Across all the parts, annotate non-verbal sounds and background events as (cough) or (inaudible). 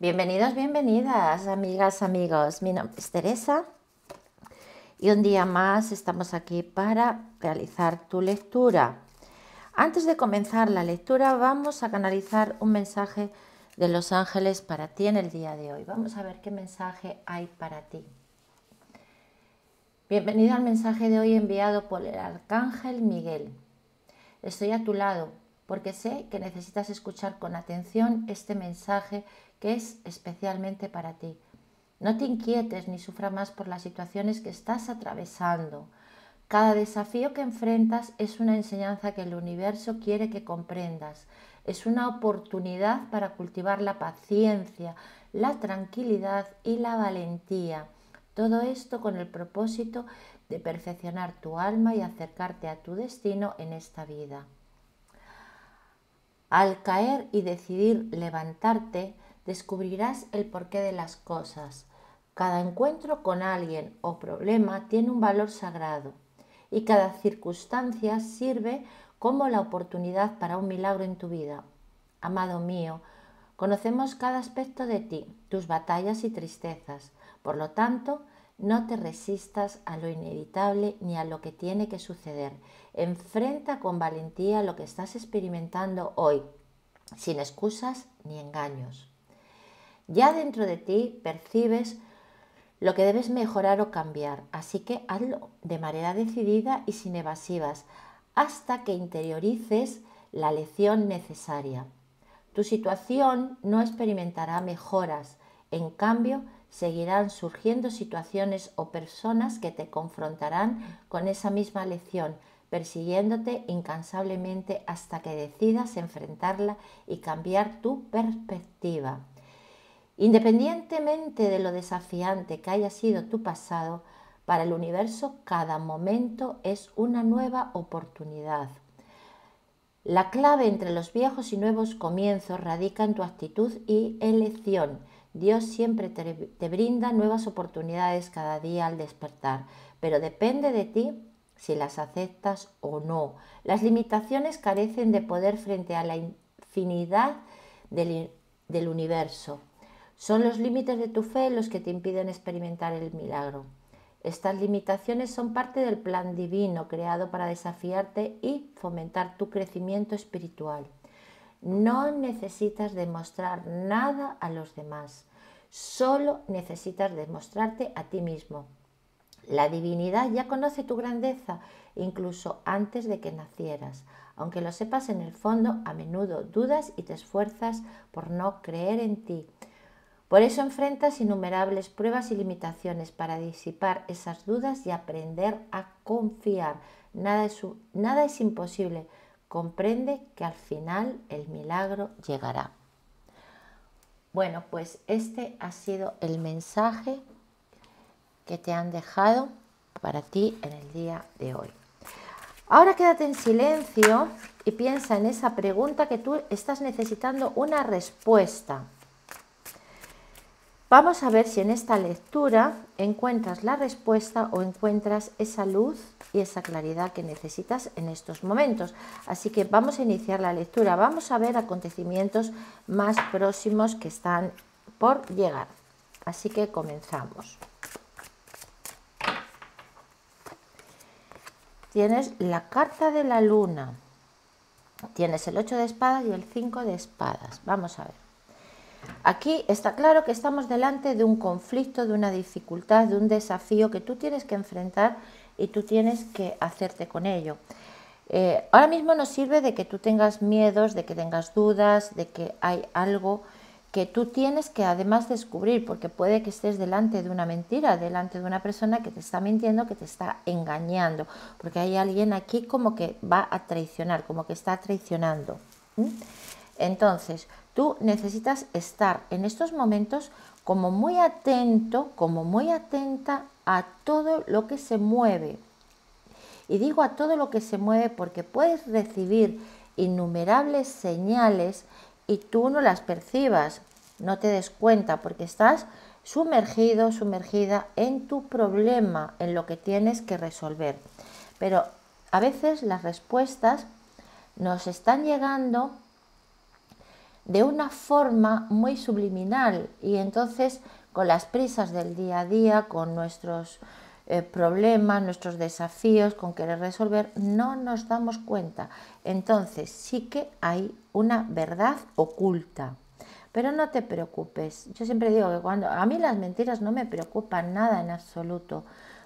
Bienvenidos, bienvenidas, amigas, amigos. Mi nombre es Teresa y un día más estamos aquí para realizar tu lectura. Antes de comenzar la lectura vamos a canalizar un mensaje de los ángeles para ti en el día de hoy. Vamos a ver qué mensaje hay para ti. Bienvenido al mensaje de hoy enviado por el arcángel Miguel. Estoy a tu lado porque sé que necesitas escuchar con atención este mensaje que es especialmente para ti. No te inquietes ni sufra más por las situaciones que estás atravesando. Cada desafío que enfrentas es una enseñanza que el universo quiere que comprendas. Es una oportunidad para cultivar la paciencia, la tranquilidad y la valentía. Todo esto con el propósito de perfeccionar tu alma y acercarte a tu destino en esta vida. Al caer y decidir levantarte, descubrirás el porqué de las cosas. Cada encuentro con alguien o problema tiene un valor sagrado y cada circunstancia sirve como la oportunidad para un milagro en tu vida. Amado mío, conocemos cada aspecto de ti, tus batallas y tristezas. Por lo tanto, no te resistas a lo inevitable ni a lo que tiene que suceder. Enfrenta con valentía lo que estás experimentando hoy, sin excusas ni engaños. Ya dentro de ti percibes lo que debes mejorar o cambiar, así que hazlo de manera decidida y sin evasivas, hasta que interiorices la lección necesaria. Tu situación no experimentará mejoras, en cambio, seguirán surgiendo situaciones o personas que te confrontarán con esa misma lección, persiguiéndote incansablemente hasta que decidas enfrentarla y cambiar tu perspectiva. Independientemente de lo desafiante que haya sido tu pasado, para el universo cada momento es una nueva oportunidad. La clave entre los viejos y nuevos comienzos radica en tu actitud y elección. Dios siempre te, brinda nuevas oportunidades cada día al despertar, pero depende de ti si las aceptas o no. Las limitaciones carecen de poder frente a la infinidad del universo. Son los límites de tu fe los que te impiden experimentar el milagro. Estas limitaciones son parte del plan divino creado para desafiarte y fomentar tu crecimiento espiritual. No necesitas demostrar nada a los demás. Solo necesitas demostrarte a ti mismo. La divinidad ya conoce tu grandeza, incluso antes de que nacieras. Aunque lo sepas en el fondo, a menudo dudas y te esfuerzas por no creer en ti. Por eso enfrentas innumerables pruebas y limitaciones para disipar esas dudas y aprender a confiar. Nada es, nada es imposible. Comprende que al final el milagro llegará. Bueno, pues este ha sido el mensaje que te han dejado para ti en el día de hoy. Ahora quédate en silencio y piensa en esa pregunta que tú estás necesitando una respuesta. Vamos a ver si en esta lectura encuentras la respuesta o encuentras esa luz y esa claridad que necesitas en estos momentos. Así que vamos a iniciar la lectura. Vamos a ver acontecimientos más próximos que están por llegar. Así que comenzamos. Tienes la carta de la luna. Tienes el 8 de espadas y el 5 de espadas. Vamos a ver. Aquí está claro que estamos delante de un conflicto, de una dificultad, de un desafío que tú tienes que enfrentar y tú tienes que hacerte con ello. Eh, ahora mismo nos sirve de que tú tengas miedos, de que tengas dudas, de que hay algo que tú tienes que además descubrir, porque puede que estés delante de una mentira, delante de una persona que te está mintiendo, que te está engañando, porque hay alguien aquí como que va a traicionar, como que está traicionando. Entonces, tú necesitas estar en estos momentos como muy atento, como muy atenta a todo lo que se mueve. Y digo a todo lo que se mueve porque puedes recibir innumerables señales y tú no las percibas, no te des cuenta porque estás sumergido, sumergida en tu problema, en lo que tienes que resolver. Pero a veces las respuestas nos están llegando de una forma muy subliminal y entonces con las prisas del día a día, con nuestros eh, problemas, nuestros desafíos, con querer resolver, no nos damos cuenta. Entonces sí que hay una verdad oculta. Pero no te preocupes. Yo siempre digo que cuando a mí las mentiras no me preocupan nada en absoluto,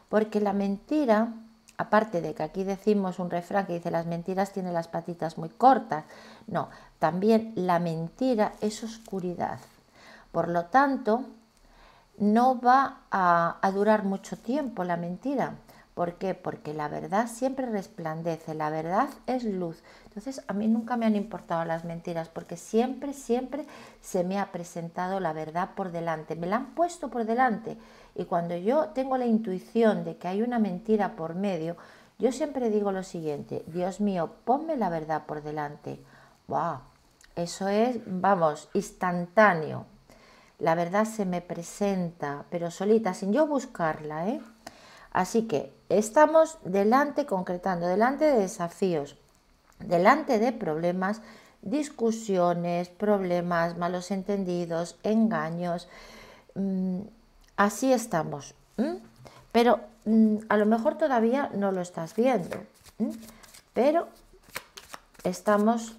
porque la mentira aparte de que aquí decimos un refrán que dice las mentiras tienen las patitas muy cortas, no, también la mentira es oscuridad. Por lo tanto, no va a, durar mucho tiempo la mentira. ¿Por qué? Porque la verdad siempre resplandece, la verdad es luz. Entonces a mí nunca me han importado las mentiras porque siempre, siempre se me ha presentado la verdad por delante, me la han puesto por delante y cuando yo tengo la intuición de que hay una mentira por medio, yo siempre digo lo siguiente, Dios mío, ponme la verdad por delante. ¡Wow! Eso es, vamos, instantáneo. La verdad se me presenta, pero solita, sin yo buscarla, ¿eh? Así que estamos delante, concretando, delante de desafíos, delante de problemas, discusiones, problemas, malos entendidos, engaños. Mm, así estamos. Pero mm, a lo mejor todavía no lo estás viendo. Pero estamos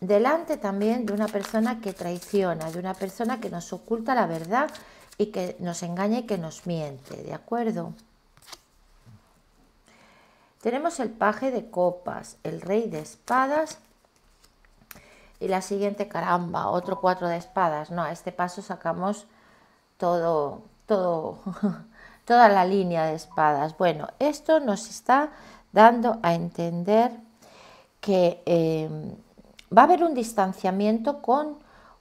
delante también de una persona que traiciona, de una persona que nos oculta la verdad y que nos engaña y que nos miente, ¿de acuerdo? Tenemos el paje de copas, el rey de espadas y la siguiente caramba, otro cuatro de espadas. No, a este paso sacamos todo, todo, (laughs) toda la línea de espadas. Bueno, esto nos está dando a entender que em, va a haber un distanciamiento con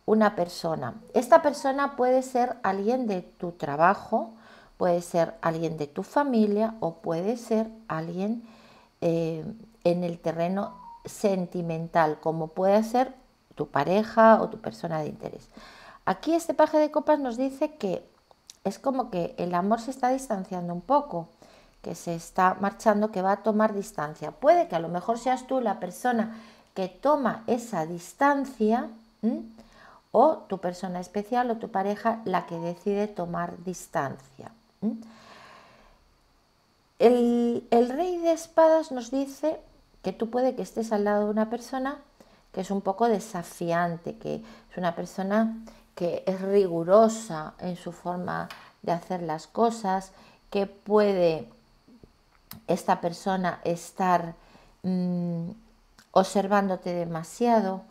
una persona. Esta persona puede ser alguien de tu trabajo, Puede ser alguien de tu familia o puede ser alguien eh, en el terreno sentimental, como puede ser tu pareja o tu persona de interés. Aquí este paje de copas nos dice que es como que el amor se está distanciando un poco, que se está marchando, que va a tomar distancia. Puede que a lo mejor seas tú la persona que toma esa distancia o tu persona especial o tu pareja la que decide tomar distancia. El, rey de espadas nos dice que tú puede que estés al lado de una persona que es un poco desafiante, que es una persona que es rigurosa en su forma de hacer las cosas, que puede esta persona estar mm, observándote demasiado,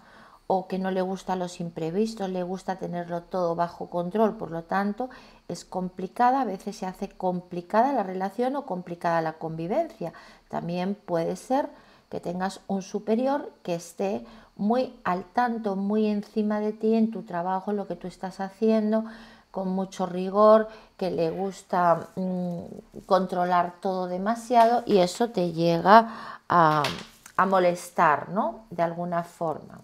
o que no le gusta los imprevistos, le gusta tenerlo todo bajo control, por lo tanto es complicada, a veces se hace complicada la relación o complicada la convivencia. También puede ser que tengas un superior que esté muy al tanto, muy encima de ti en tu trabajo, en lo que tú estás haciendo, con mucho rigor, que le gusta mm, controlar todo demasiado y eso te llega a, a molestar, ¿no? De alguna forma.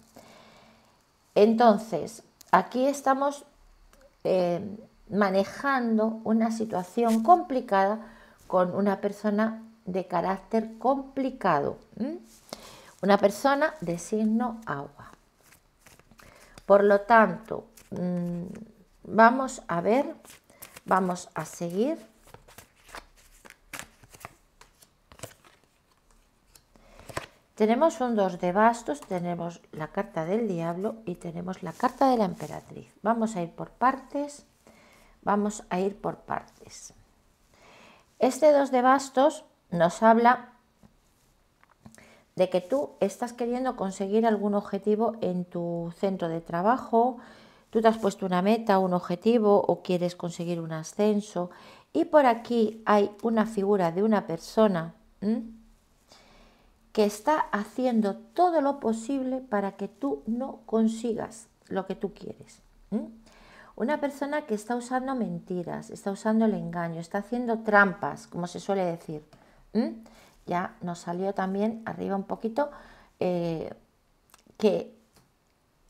Entonces, aquí estamos eh, manejando una situación complicada con una persona de carácter complicado, una persona de signo agua. Por lo tanto, mm, vamos a ver, vamos a seguir Tenemos un 2 de bastos, tenemos la carta del diablo y tenemos la carta de la emperatriz. Vamos a ir por partes, vamos a ir por partes. Este 2 de bastos nos habla de que tú estás queriendo conseguir algún objetivo en tu centro de trabajo, tú te has puesto una meta, un objetivo o quieres conseguir un ascenso. Y por aquí hay una figura de una persona que está haciendo todo lo posible para que tú no consigas lo que tú quieres. Una persona que está usando mentiras, está usando el engaño, está haciendo trampas, como se suele decir. Ya nos salió también arriba un poquito eh, que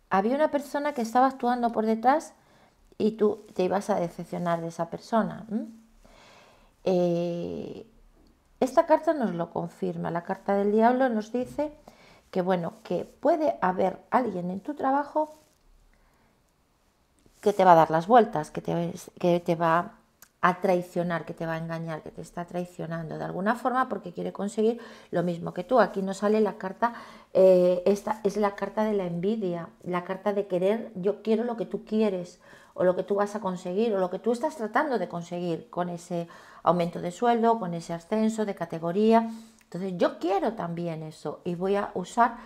había una persona que estaba actuando por detrás y tú te ibas a decepcionar de esa persona. Esta carta nos lo confirma. La carta del diablo nos dice que bueno, que puede haber alguien en tu trabajo que te va a dar las vueltas, que te, que te va a traicionar, que te va a engañar, que te está traicionando de alguna forma porque quiere conseguir lo mismo que tú. Aquí nos sale la carta, eh, esta es la carta de la envidia, la carta de querer, yo quiero lo que tú quieres, o lo que tú vas a conseguir o lo que tú estás tratando de conseguir con ese aumento de sueldo, con ese ascenso de categoría. Entonces yo quiero también eso y voy a usar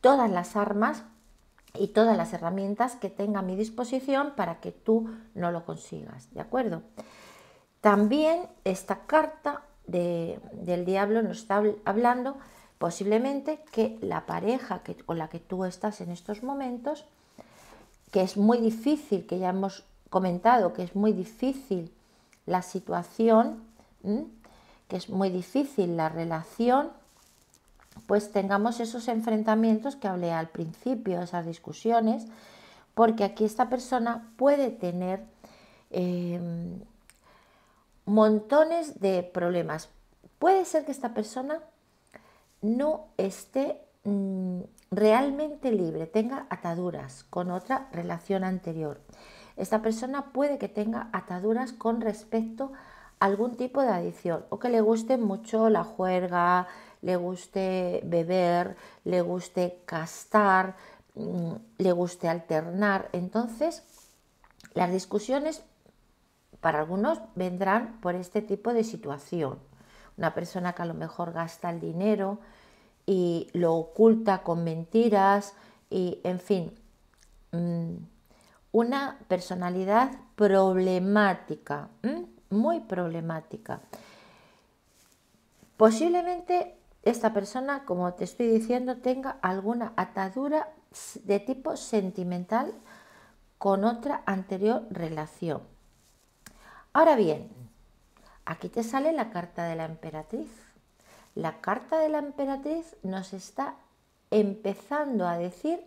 todas las armas y todas las herramientas que tenga a mi disposición para que tú no lo consigas, ¿de acuerdo? También esta carta del diablo nos está hablando posiblemente que la pareja con la que tú estás en estos momentos que es muy difícil, que ya hemos comentado que es muy difícil la situación, que es muy difícil la relación, pues tengamos esos enfrentamientos que hablé al principio, esas discusiones, porque aquí esta persona puede tener em, montones de problemas. Puede ser que esta persona no esté mm, realmente libre tenga ataduras con otra relación anterior. Esta persona puede que tenga ataduras con respecto a algún tipo de adicción o que le guste mucho la juerga, le guste beber, le guste castar, mm, le guste alternar. Entonces, las discusiones para algunos vendrán por este tipo de situación. Una persona que a lo mejor gasta el dinero, y lo oculta con mentiras y, en fin, mm, una personalidad problemática, mm, muy problemática. Posiblemente esta persona, como te estoy diciendo, tenga alguna atadura de tipo sentimental con otra anterior relación. Ahora bien, aquí te sale la carta de la emperatriz. La carta de la emperatriz nos está empezando a decir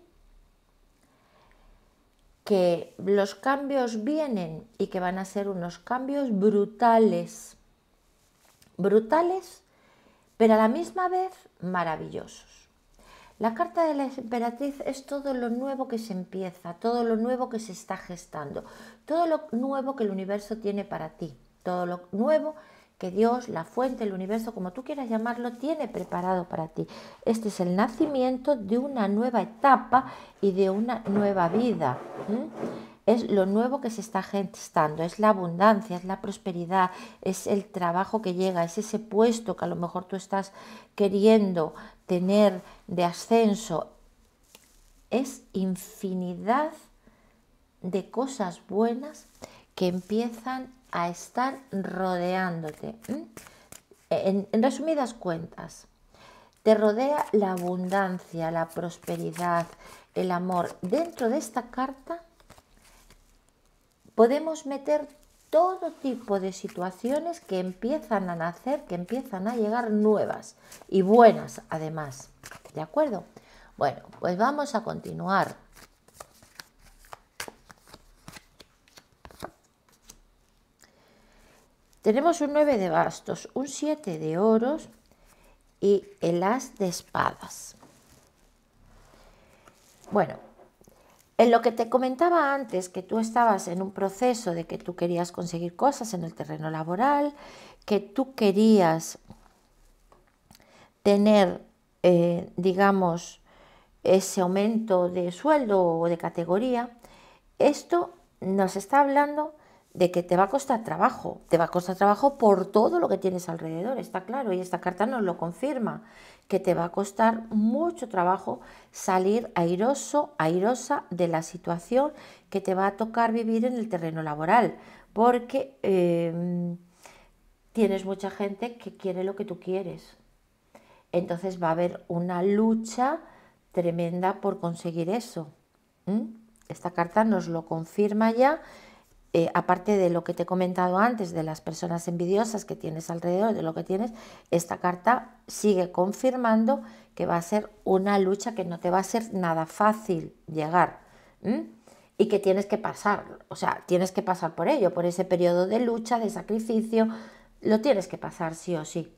que los cambios vienen y que van a ser unos cambios brutales, brutales, pero a la misma vez maravillosos. La carta de la emperatriz es todo lo nuevo que se empieza, todo lo nuevo que se está gestando, todo lo nuevo que el universo tiene para ti, todo lo nuevo que Dios, la fuente, el universo, como tú quieras llamarlo, tiene preparado para ti. Este es el nacimiento de una nueva etapa y de una nueva vida. es lo nuevo que se está gestando, es la abundancia, es la prosperidad, es el trabajo que llega, es ese puesto que a lo mejor tú estás queriendo tener de ascenso. Es infinidad de cosas buenas que empiezan a estar rodeándote. Eh, en, en, resumidas cuentas, te rodea la abundancia, la prosperidad, el amor. Dentro de esta carta podemos meter todo tipo de situaciones que empiezan a nacer, que empiezan a llegar nuevas y buenas además. ¿De acuerdo? Bueno, pues vamos a continuar. Tenemos un 9 de bastos, un 7 de oros y el as de espadas. Bueno, en lo que te comentaba antes, que tú estabas en un proceso de que tú querías conseguir cosas en el terreno laboral, que tú querías tener, eh, digamos, ese aumento de sueldo o de categoría, esto nos está hablando de que te va a costar trabajo, te va a costar trabajo por todo lo que tienes alrededor, está claro, y esta carta nos lo confirma, que te va a costar mucho trabajo salir airoso, airosa de la situación que te va a tocar vivir en el terreno laboral, porque em, tienes mucha gente que quiere lo que tú quieres. Entonces va a haber una lucha tremenda por conseguir eso. Esta carta nos lo confirma ya eh, aparte de lo que te he comentado antes, de las personas envidiosas que tienes alrededor, de lo que tienes, esta carta sigue confirmando que va a ser una lucha que no te va a ser nada fácil llegar y que tienes que pasar, o sea, tienes que pasar por ello, por ese periodo de lucha, de sacrificio, lo tienes que pasar sí o sí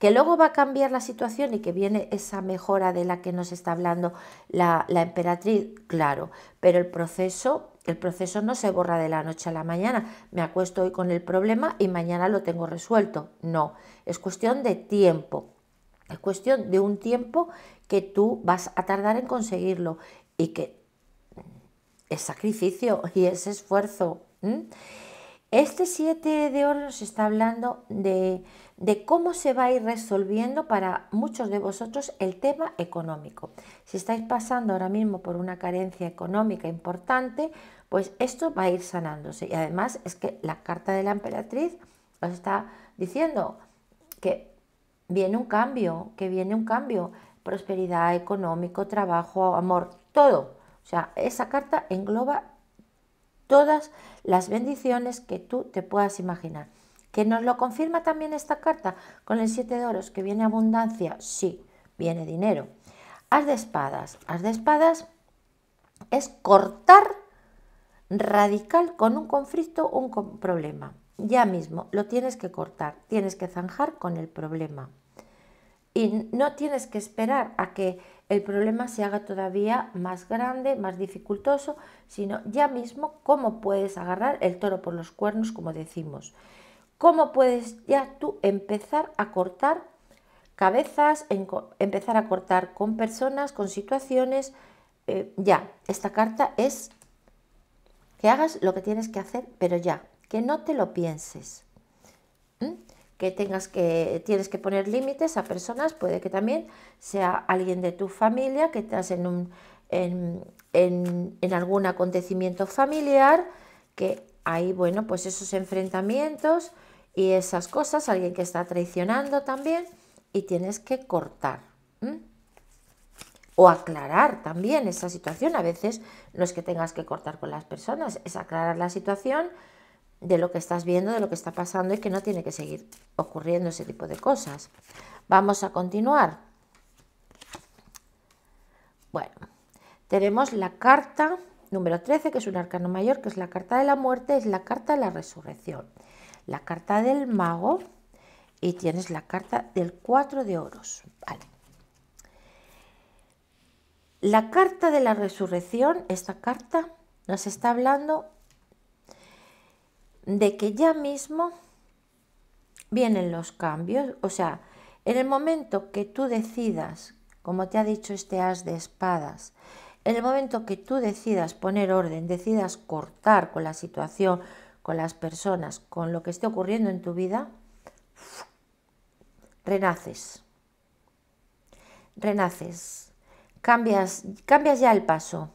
que luego va a cambiar la situación y que viene esa mejora de la que nos está hablando la, emperatriz, claro, pero el proceso el proceso no se borra de la noche a la mañana. Me acuesto hoy con el problema y mañana lo tengo resuelto. No, es cuestión de tiempo. Es cuestión de un tiempo que tú vas a tardar en conseguirlo y que es sacrificio (laughs) y es esfuerzo. Este 7 de oro nos está hablando de, de cómo se va a ir resolviendo para muchos de vosotros el tema económico. Si estáis pasando ahora mismo por una carencia económica importante, pues esto va a ir sanándose. Y además es que la carta de la emperatriz os está diciendo que viene un cambio, que viene un cambio, prosperidad, económico, trabajo, amor, todo. O sea, esa carta engloba todas las bendiciones que tú te puedas imaginar. ¿Que nos lo confirma también esta carta? Con el 7 de oros, que viene abundancia, sí, viene dinero. Haz de espadas. As de espadas es cortar radical con un conflicto un problema. Ya mismo lo tienes que cortar, tienes que zanjar con el problema. Y no tienes que esperar a que el problema se haga todavía más grande, más dificultoso, sino ya mismo cómo puedes agarrar el toro por los cuernos, como decimos cómo puedes ya tú empezar a cortar cabezas, empezar a cortar con personas, con situaciones. Eh, ya, esta carta es que hagas lo que tienes que hacer, pero ya, que no te lo pienses. Que tengas que, tienes que poner límites a personas, puede que también sea alguien de tu familia, que estás en en, en, algún acontecimiento familiar, que hay, bueno, pues esos enfrentamientos, y esas cosas, alguien que está traicionando también, y tienes que cortar. O aclarar también esa situación. A veces no es que tengas que cortar con las personas, es aclarar la situación de lo que estás viendo, de lo que está pasando y que no tiene que seguir ocurriendo ese tipo de cosas. Vamos a continuar. Bueno, tenemos la carta número 13, que es un arcano mayor, que es la carta de la muerte, es la carta de la resurrección la carta del mago y tienes la carta del 4 de oros. Vale. La carta de la resurrección, esta carta nos está hablando de que ya mismo vienen los cambios, o sea, en el momento que tú decidas, como te ha dicho este as de espadas, en el momento que tú decidas poner orden, decidas cortar con la situación, con las personas, con lo que esté ocurriendo en tu vida, renaces. Renaces. Cambias, cambias ya el paso,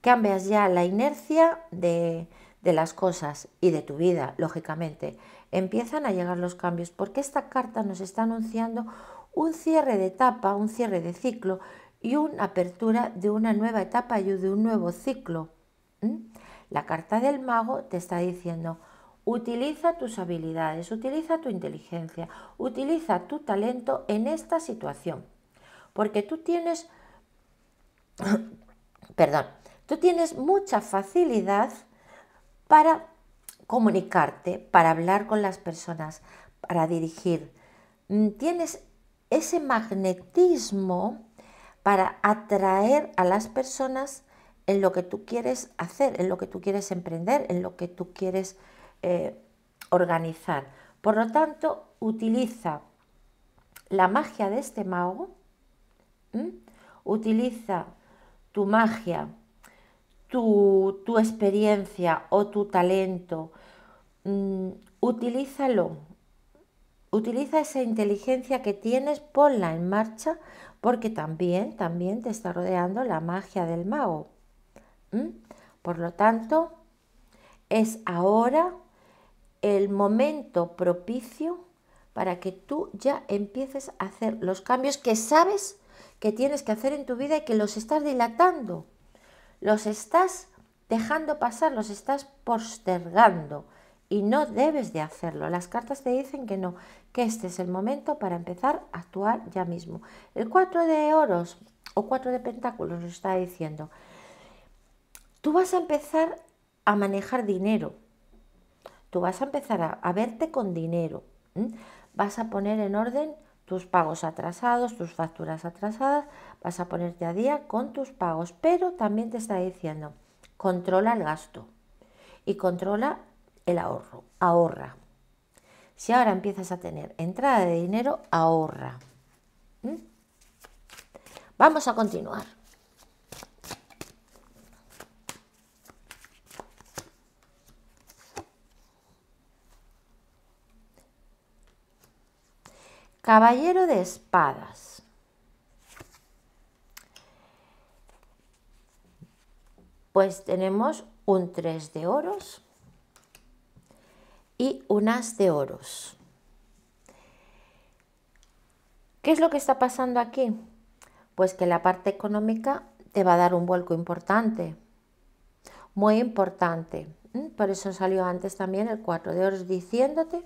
cambias ya la inercia de, de las cosas y de tu vida, lógicamente. Empiezan a llegar los cambios porque esta carta nos está anunciando un cierre de etapa, un cierre de ciclo y una apertura de una nueva etapa y de un nuevo ciclo. La carta del mago te está diciendo, utiliza tus habilidades, utiliza tu inteligencia, utiliza tu talento en esta situación. Porque tú tienes, (coughs) perdón, tú tienes mucha facilidad para comunicarte, para hablar con las personas, para dirigir. Mm, tienes ese magnetismo para atraer a las personas en lo que tú quieres hacer, en lo que tú quieres emprender, en lo que tú quieres eh, organizar. Por lo tanto, utiliza la magia de este mago, utiliza tu magia, tu, tu, experiencia o tu talento, mm, utilízalo, utiliza esa inteligencia que tienes, ponla en marcha, porque también, también te está rodeando la magia del mago. Por lo tanto, es ahora el momento propicio para que tú ya empieces a hacer los cambios que sabes que tienes que hacer en tu vida y que los estás dilatando, los estás dejando pasar, los estás postergando y no debes de hacerlo. Las cartas te dicen que no, que este es el momento para empezar a actuar ya mismo. El 4 de oros o 4 de pentáculos nos está diciendo, tú vas a empezar a manejar dinero, tú vas a empezar a, verte con dinero, vas a poner en orden tus pagos atrasados, tus facturas atrasadas, vas a ponerte a día con tus pagos, pero también te está diciendo, controla el gasto y controla el ahorro, ahorra. Si ahora empiezas a tener entrada de dinero, ahorra. Vamos a continuar. Caballero de espadas. Pues tenemos un 3 de oros y un de oros. ¿Qué es lo que está pasando aquí? Pues que la parte económica te va a dar un vuelco importante, muy importante. ¿Mm? Por eso salió antes también el 4 de oros diciéndote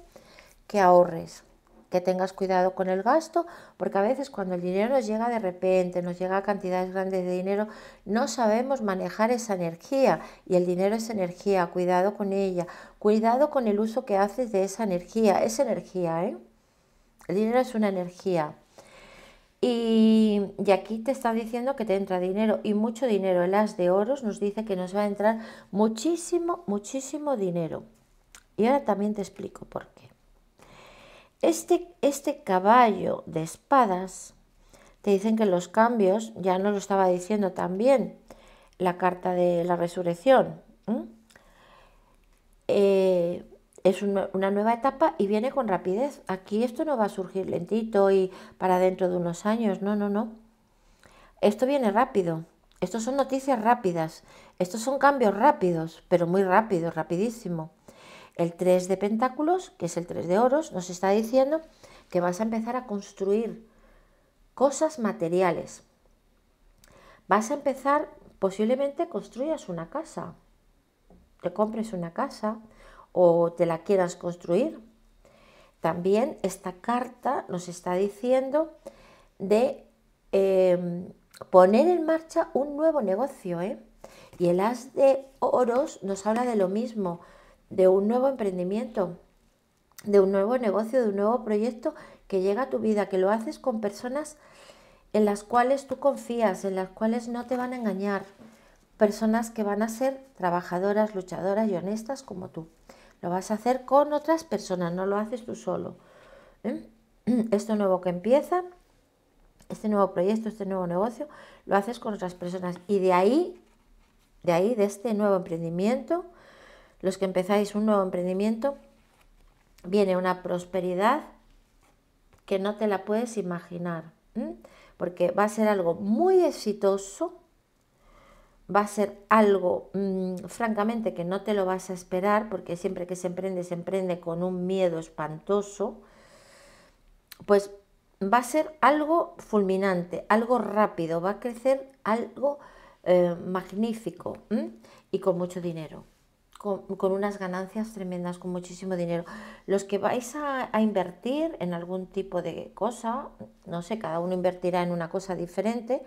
que ahorres, que tengas cuidado con el gasto, porque a veces cuando el dinero nos llega de repente, nos llega cantidades grandes de dinero, no sabemos manejar esa energía y el dinero es energía, cuidado con ella, cuidado con el uso que haces de esa energía, es energía, ¿eh? El dinero es una energía. Y, y, aquí te están diciendo que te entra dinero y mucho dinero. El as de oros nos dice que nos va a entrar muchísimo, muchísimo dinero. Y ahora también te explico por qué. Este, este, caballo de espadas, te dicen que los cambios, ya no lo estaba diciendo también la carta de la resurrección, eh, es una nueva etapa y viene con rapidez. Aquí esto no va a surgir lentito y para dentro de unos años, no, no, no. Esto viene rápido. esto son noticias rápidas, estos son cambios rápidos, pero muy rápido rapidísimo. El 3 de pentáculos, que es el 3 de oros, nos está diciendo que vas a empezar a construir cosas materiales. Vas a empezar, posiblemente construyas una casa, te compres una casa o te la quieras construir. También esta carta nos está diciendo de em, poner en marcha un nuevo negocio. ¿eh? Y el as de oros nos habla de lo mismo, de un nuevo emprendimiento, de un nuevo negocio, de un nuevo proyecto que llega a tu vida, que lo haces con personas en las cuales tú confías, en las cuales no te van a engañar, personas que van a ser trabajadoras, luchadoras y honestas como tú. Lo vas a hacer con otras personas, no lo haces tú solo. ¿eh? (clears throat) Esto nuevo que empieza, este nuevo proyecto, este nuevo negocio, lo haces con otras personas. Y de ahí, de ahí, de este nuevo emprendimiento, los que empezáis un nuevo emprendimiento, viene una prosperidad que no te la puedes imaginar, porque va a ser algo muy exitoso, va a ser algo mm, francamente que no te lo vas a esperar, porque siempre que se emprende, se emprende con un miedo espantoso, pues va a ser algo fulminante, algo rápido, va a crecer algo eh, magnífico y con mucho dinero con, unas ganancias tremendas, con muchísimo dinero. Los que vais a, a, invertir en algún tipo de cosa, no sé, cada uno invertirá en una cosa diferente,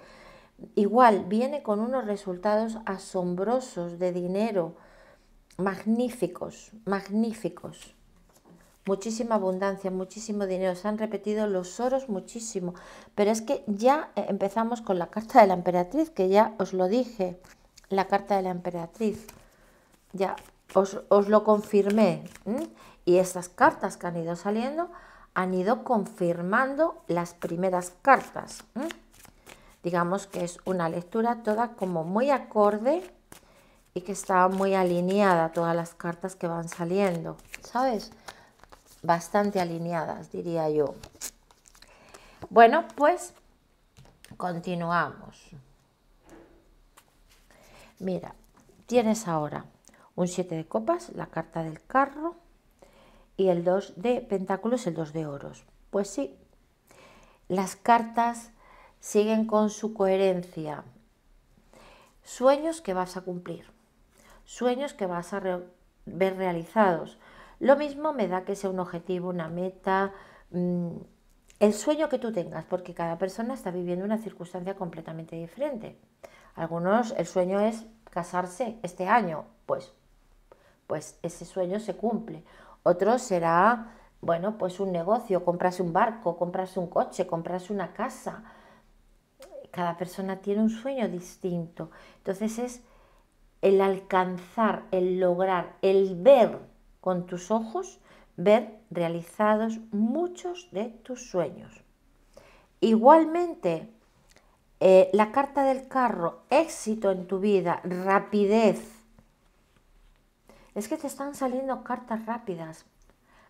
igual viene con unos resultados asombrosos de dinero, magníficos, magníficos. Muchísima abundancia, muchísimo dinero. Se han repetido los oros muchísimo. Pero es que ya empezamos con la carta de la emperatriz, que ya os lo dije, la carta de la emperatriz ya os, lo confirmé. Y estas cartas que han ido saliendo han ido confirmando las primeras cartas. Digamos que es una lectura toda como muy acorde y que está muy alineada todas las cartas que van saliendo, ¿sabes? Bastante alineadas, diría yo. Bueno, pues continuamos. Mira, tienes ahora un 7 de copas, la carta del carro, y el 2 de pentáculos, el 2 de oros. Pues sí, las cartas siguen con su coherencia. Sueños que vas a cumplir, sueños que vas a ver realizados. Lo mismo me da que sea un objetivo, una meta, mm, el sueño que tú tengas, porque cada persona está viviendo una circunstancia completamente diferente. Algunos, el sueño es casarse este año, pues pues ese sueño se cumple. Otro será, bueno, pues un negocio, compras un barco, compras un coche, compras una casa. Cada persona tiene un sueño distinto. Entonces es el alcanzar, el lograr, el ver con tus ojos, ver realizados muchos de tus sueños. Igualmente, eh, la carta del carro, éxito en tu vida, rapidez, es que te están saliendo cartas rápidas,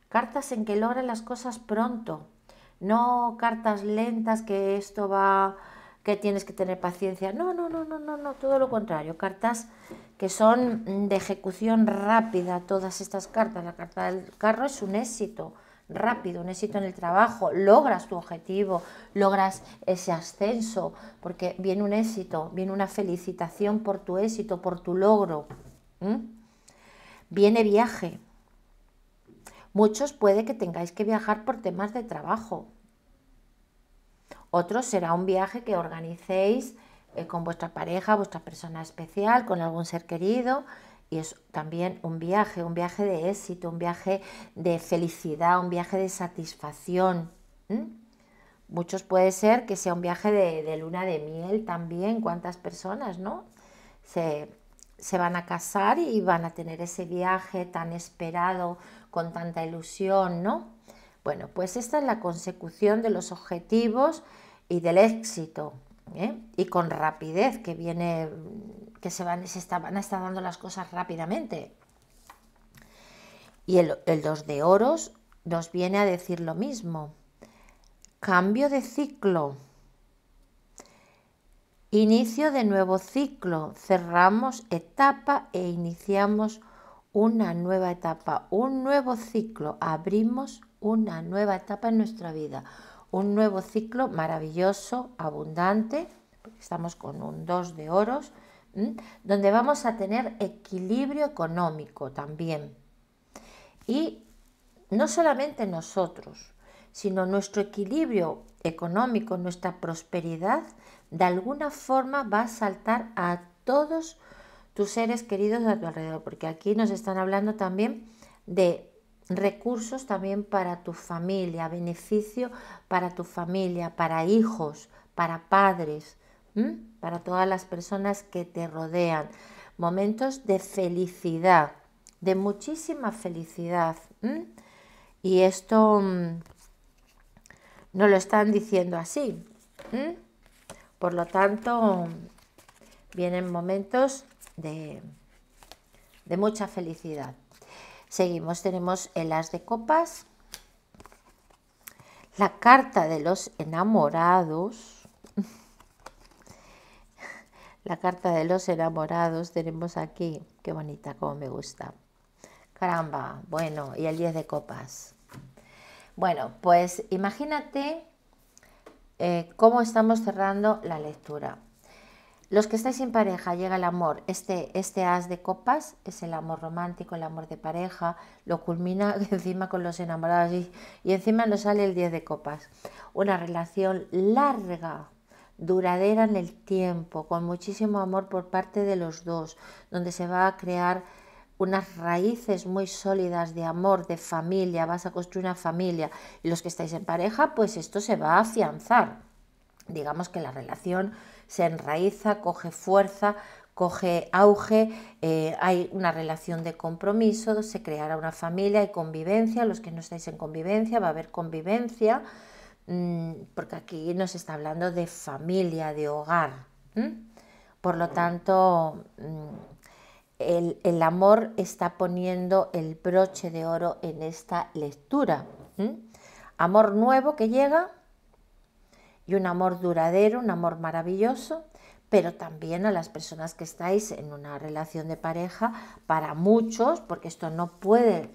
cartas en que logras las cosas pronto, no cartas lentas que esto va, que tienes que tener paciencia. No, no, no, no, no, no, todo lo contrario. Cartas que son de ejecución rápida, todas estas cartas. La carta del carro es un éxito rápido, un éxito en el trabajo, logras tu objetivo, logras ese ascenso, porque viene un éxito, viene una felicitación por tu éxito, por tu logro. Viene viaje. Muchos puede que tengáis que viajar por temas de trabajo. Otro será un viaje que organicéis eh, con vuestra pareja, vuestra persona especial, con algún ser querido. Y es también un viaje, un viaje de éxito, un viaje de felicidad, un viaje de satisfacción. Muchos puede ser que sea un viaje de, de, luna de miel también, cuántas personas, ¿no? Se se van a casar y van a tener ese viaje tan esperado, con tanta ilusión, ¿no? Bueno, pues esta es la consecución de los objetivos y del éxito, ¿eh? y con rapidez, que viene, que se van, se a estar dando las cosas rápidamente. Y el, el dos de oros nos viene a decir lo mismo. Cambio de ciclo Inicio de nuevo ciclo, cerramos etapa e iniciamos una nueva etapa, un nuevo ciclo, abrimos una nueva etapa en nuestra vida, un nuevo ciclo maravilloso, abundante, estamos con un 2 de oros, donde vamos a tener equilibrio económico también. Y no solamente nosotros, sino nuestro equilibrio económico, nuestra prosperidad, de alguna forma va a saltar a todos tus seres queridos a tu alrededor, porque aquí nos están hablando también de recursos también para tu familia, beneficio para tu familia, para hijos, para padres, para todas las personas que te rodean. Momentos de felicidad, de muchísima felicidad. Y esto mm, no lo están diciendo así. Por lo tanto, vienen momentos de, de mucha felicidad. Seguimos, tenemos el as de copas, la carta de los enamorados, (laughs) la carta de los enamorados tenemos aquí, qué bonita, como me gusta. Caramba, bueno, y el 10 de copas. Bueno, pues imagínate eh, cómo estamos cerrando la lectura. Los que estáis sin pareja, llega el amor. Este, este as de copas es el amor romántico, el amor de pareja. Lo culmina (laughs) encima con los enamorados y, y encima nos sale el 10 de copas. Una relación larga, duradera en el tiempo, con muchísimo amor por parte de los dos, donde se va a crear unas raíces muy sólidas de amor, de familia, vas a construir una familia y los que estáis en pareja, pues esto se va a afianzar. Digamos que la relación se enraiza, coge fuerza, coge auge, eh, hay una relación de compromiso, se creará una familia, y convivencia, los que no estáis en convivencia, va a haber convivencia, mm, porque aquí nos está hablando de familia, de hogar. Por lo tanto, mm, el, amor está poniendo el broche de oro en esta lectura. Amor nuevo que llega y un amor duradero, un amor maravilloso, pero también a las personas que estáis en una relación de pareja, para muchos, porque esto no puede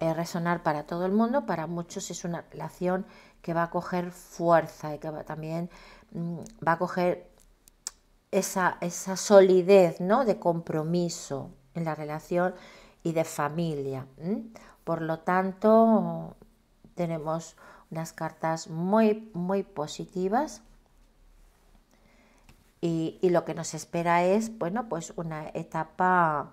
eh, resonar para todo el mundo, para muchos es una relación que va a coger fuerza y que va, también mm, va a coger esa, solidez ¿no? de compromiso en la relación y de familia. Por lo tanto, tenemos unas cartas muy, muy positivas. Y, y, lo que nos espera es, bueno, pues una etapa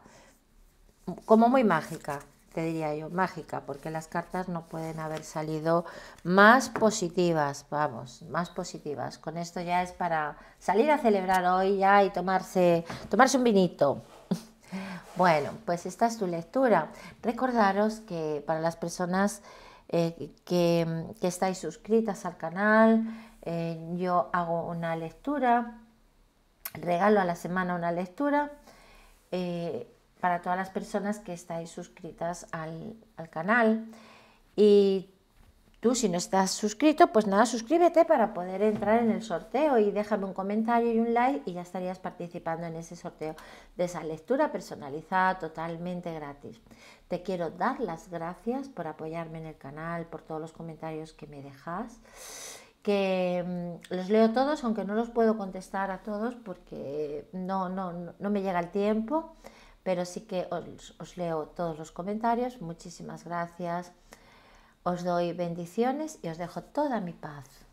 como muy mágica, te diría yo, mágica, porque las cartas no pueden haber salido más positivas, vamos, más positivas. Con esto ya es para salir a celebrar hoy ya y tomarse, tomarse un vinito. (laughs) Bueno, pues esta es tu lectura. Recordaros que para las personas eh, que, estáis suscritas al canal, eh, yo hago una lectura, regalo a la semana una lectura. Eh, para todas las personas que estáis suscritas al, canal. Y Tú, si no estás suscrito, pues nada, suscríbete para poder entrar en el sorteo y déjame un comentario y un like y ya estarías participando en ese sorteo de esa lectura personalizada totalmente gratis. Te quiero dar las gracias por apoyarme en el canal, por todos los comentarios que me dejas, que mm, los leo todos, aunque no los puedo contestar a todos porque no, no, no me llega el tiempo pero sí que os, leo todos los comentarios. Muchísimas gracias. Os doy bendiciones y os dejo toda mi paz.